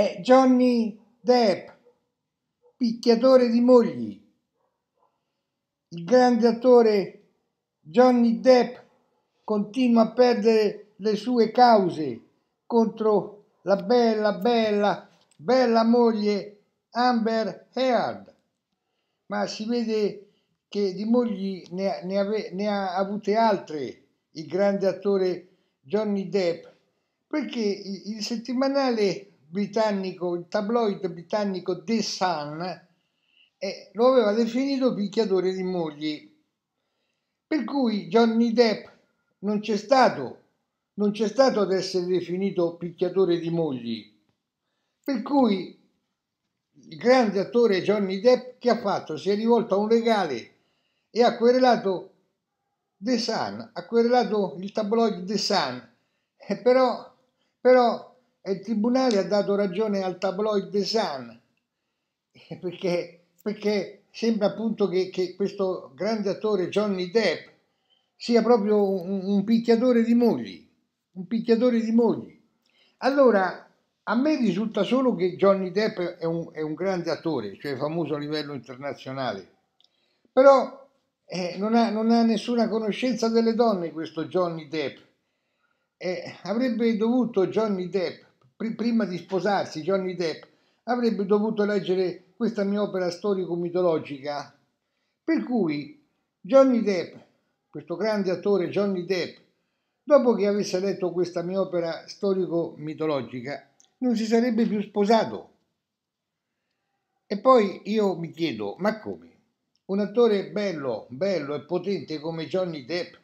è Johnny Depp, picchiatore di mogli. Il grande attore Johnny Depp continua a perdere le sue cause contro la bella, bella, bella moglie Amber Heard, ma si vede che di mogli ne ha, ne, ave, ne ha avute altre il grande attore Johnny Depp, perché il, il settimanale britannico, il tabloid britannico The Sun eh, lo aveva definito picchiatore di mogli. Per cui Johnny Depp non c'è stato, non c'è stato ad essere definito picchiatore di mogli. Per cui il grande attore Johnny Depp che ha fatto? Si è rivolto a un legale e ha querelato The Sun, ha querelato il tabloid The Sun, eh, però, però e il tribunale ha dato ragione al tabloid The Sun perché, perché sembra appunto che, che, questo grande attore Johnny Depp sia proprio un, un picchiatore di mogli, un picchiatore di mogli. Allora, a me risulta solo che Johnny Depp è un, è un grande attore, cioè famoso a livello internazionale, però eh, non, ha, non, ha, nessuna conoscenza delle donne questo Johnny Depp. Eh, avrebbe dovuto Johnny Depp Pr- prima di sposarsi, Johnny Depp avrebbe dovuto leggere questa mia opera storico-mitologica. Per cui Johnny Depp, questo grande attore Johnny Depp, dopo che avesse letto questa mia opera storico-mitologica, non si sarebbe più sposato. E poi io mi chiedo, ma come? Un attore bello, bello e potente come Johnny Depp,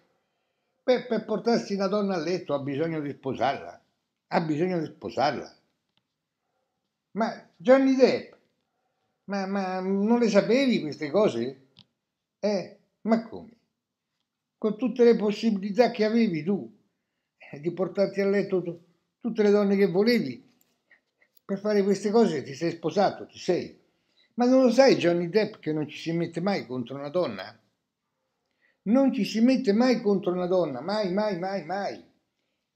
per, per portarsi una donna a letto ha bisogno di sposarla ha bisogno di sposarla. Ma Johnny Depp, ma, ma non le sapevi queste cose? Eh, ma come? Con tutte le possibilità che avevi tu eh, di portarti a letto t- tutte le donne che volevi, per fare queste cose ti sei sposato, ti sei. Ma non lo sai Johnny Depp che non ci si mette mai contro una donna? Non ci si mette mai contro una donna, mai, mai, mai, mai.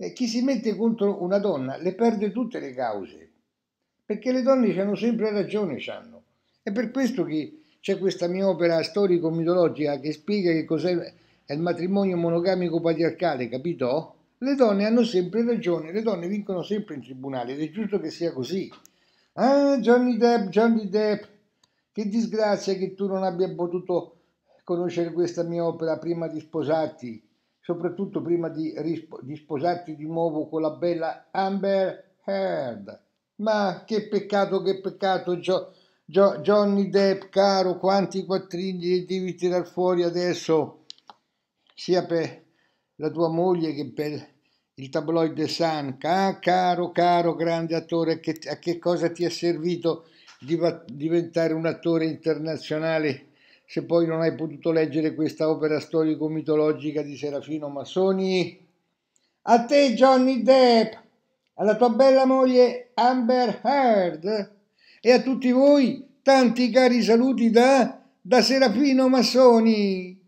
Eh, chi si mette contro una donna le perde tutte le cause, perché le donne hanno sempre ragione, hanno. È per questo che c'è questa mia opera storico-mitologica che spiega che cos'è il matrimonio monogamico patriarcale, capito? Le donne hanno sempre ragione, le donne vincono sempre in tribunale ed è giusto che sia così. Ah, Johnny Depp, Johnny Depp, che disgrazia che tu non abbia potuto conoscere questa mia opera prima di sposarti soprattutto prima di, rispo- di sposarsi di nuovo con la bella Amber Heard. Ma che peccato, che peccato, Gio- Gio- Johnny Depp, caro, quanti quattrini devi tirare fuori adesso, sia per la tua moglie che per il tabloide Sun. Ah, caro, caro, grande attore, che- a che cosa ti è servito di va- diventare un attore internazionale? se poi non hai potuto leggere questa opera storico-mitologica di Serafino Massoni. A te Johnny Depp, alla tua bella moglie Amber Heard e a tutti voi tanti cari saluti da, da Serafino Massoni.